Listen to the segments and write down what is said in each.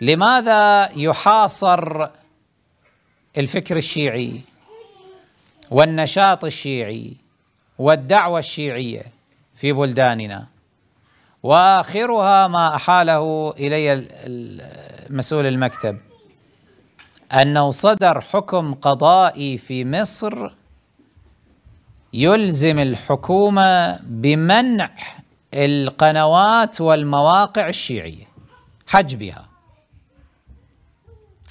لماذا يحاصر الفكر الشيعي والنشاط الشيعي والدعوه الشيعيه في بلداننا واخرها ما احاله الي مسؤول المكتب انه صدر حكم قضائي في مصر يلزم الحكومه بمنع القنوات والمواقع الشيعيه حجبها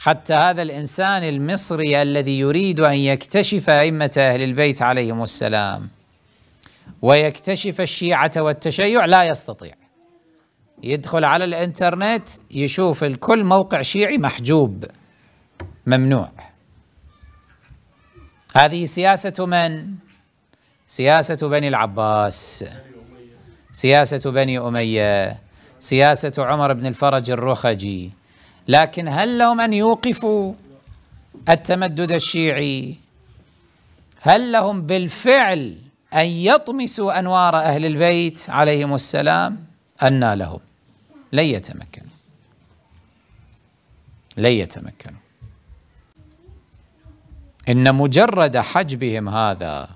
حتى هذا الانسان المصري الذي يريد ان يكتشف ائمه اهل البيت عليهم السلام ويكتشف الشيعه والتشيع لا يستطيع يدخل على الانترنت يشوف الكل موقع شيعي محجوب ممنوع هذه سياسه من سياسه بني العباس سياسه بني اميه سياسه عمر بن الفرج الرخجي لكن هل لهم أن يوقفوا التمدد الشيعي هل لهم بالفعل أن يطمسوا أنوار أهل البيت عليهم السلام أنى لهم لن يتمكنوا لن يتمكنوا إن مجرد حجبهم هذا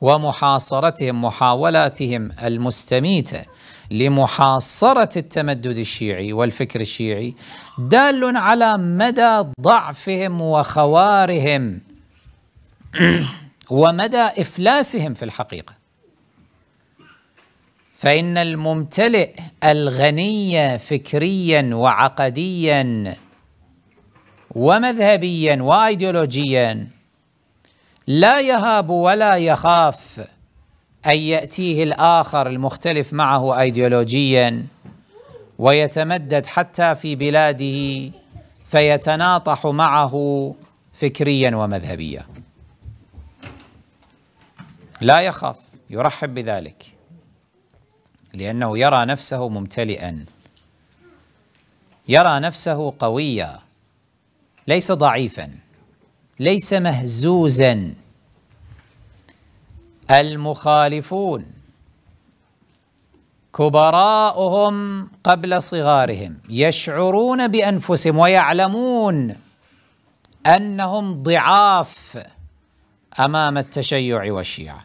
ومحاصرتهم محاولاتهم المستميته لمحاصرة التمدد الشيعي والفكر الشيعي دال على مدى ضعفهم وخوارهم ومدى إفلاسهم في الحقيقة فإن الممتلئ الغني فكريا وعقديا ومذهبيا وأيديولوجيا لا يهاب ولا يخاف أن يأتيه الآخر المختلف معه أيديولوجيا ويتمدد حتى في بلاده فيتناطح معه فكريا ومذهبيا لا يخاف يرحب بذلك لأنه يرى نفسه ممتلئا يرى نفسه قويا ليس ضعيفا ليس مهزوزا المخالفون كبراؤهم قبل صغارهم يشعرون بانفسهم ويعلمون انهم ضعاف امام التشيع والشيعه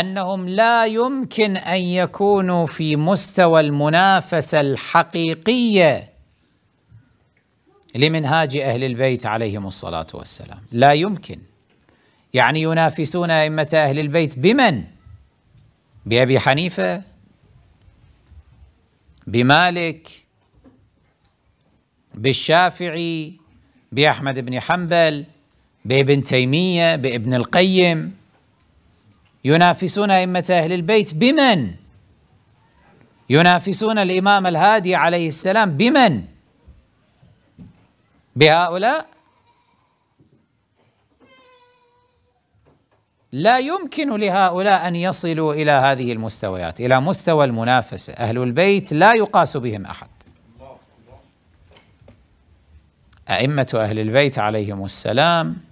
انهم لا يمكن ان يكونوا في مستوى المنافسه الحقيقيه لمنهاج اهل البيت عليهم الصلاه والسلام لا يمكن يعني ينافسون أئمة أهل البيت بمن؟ بأبي حنيفة بمالك بالشافعي بأحمد بن حنبل بابن تيمية بابن القيم ينافسون أئمة أهل البيت بمن؟ ينافسون الإمام الهادي عليه السلام بمن؟ بهؤلاء لا يمكن لهؤلاء ان يصلوا الى هذه المستويات الى مستوى المنافسه اهل البيت لا يقاس بهم احد ائمه اهل البيت عليهم السلام